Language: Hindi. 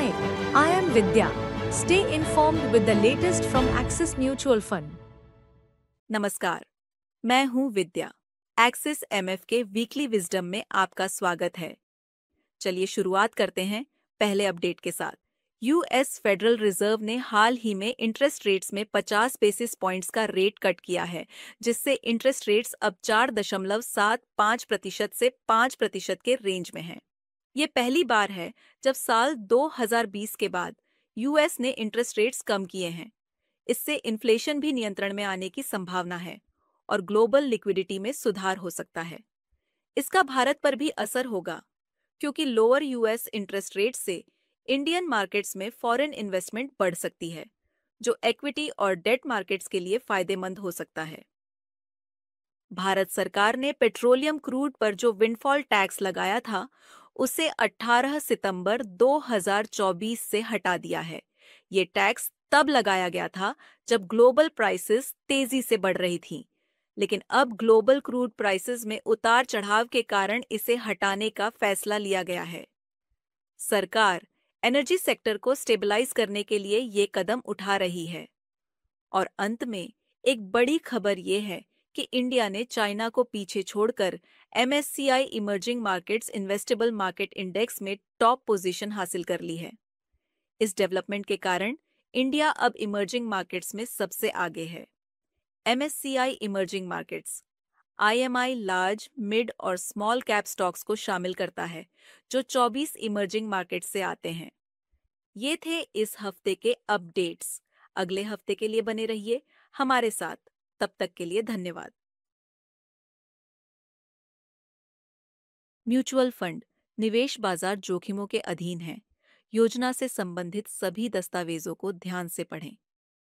Hi, I am Vidya. Stay informed with the latest from Axis Mutual Fund. नमस्कार मैं हूं विद्या एक्सिस एमएफ के वीकली विजडम में आपका स्वागत है चलिए शुरुआत करते हैं पहले अपडेट के साथ यूएस फेडरल रिजर्व ने हाल ही में इंटरेस्ट रेट्स में 50 बेसिस पॉइंट्स का रेट कट किया है जिससे इंटरेस्ट रेट्स अब चार दशमलव सात पाँच प्रतिशत से पाँच प्रतिशत के रेंज में हैं ये पहली बार है जब साल 2020 के बाद यूएस ने इंटरेस्ट रेट्स कम किए हैं इससे इन्फ्लेशन भी नियंत्रण में आने की संभावना है और ग्लोबल लिक्विडिटी में सुधार हो सकता है इसका भारत पर भी असर होगा क्योंकि लोअर यूएस इंटरेस्ट रेट से इंडियन मार्केट्स में फॉरेन इन्वेस्टमेंट बढ़ सकती है जो इक्विटी और डेट मार्केट्स के लिए फायदेमंद हो सकता है भारत सरकार ने पेट्रोलियम क्रूड पर जो विंडफॉल टैक्स लगाया था उसे 18 सितंबर 2024 से हटा दिया है ये टैक्स तब लगाया गया था जब ग्लोबल प्राइसेस तेजी से बढ़ रही थी लेकिन अब ग्लोबल क्रूड प्राइसेस में उतार चढ़ाव के कारण इसे हटाने का फैसला लिया गया है सरकार एनर्जी सेक्टर को स्टेबलाइज करने के लिए ये कदम उठा रही है और अंत में एक बड़ी खबर ये है कि इंडिया ने चाइना को पीछे छोड़कर MSCI emerging markets investable market index में टॉप पोजीशन हासिल कर ली है इस डेवलपमेंट के कारण इंडिया अब इमर्जिंग मार्केट्स में सबसे आगे है MSCI emerging markets IMI large mid और स्मॉल कैप स्टॉक्स को शामिल करता है जो 24 इमर्जिंग मार्केट से आते हैं ये थे इस हफ्ते के अपडेट्स अगले हफ्ते के लिए बने रहिए हमारे साथ तब तक के लिए धन्यवाद म्यूचुअल फंड निवेश बाजार जोखिमों के अधीन है योजना से संबंधित सभी दस्तावेजों को ध्यान से पढ़ें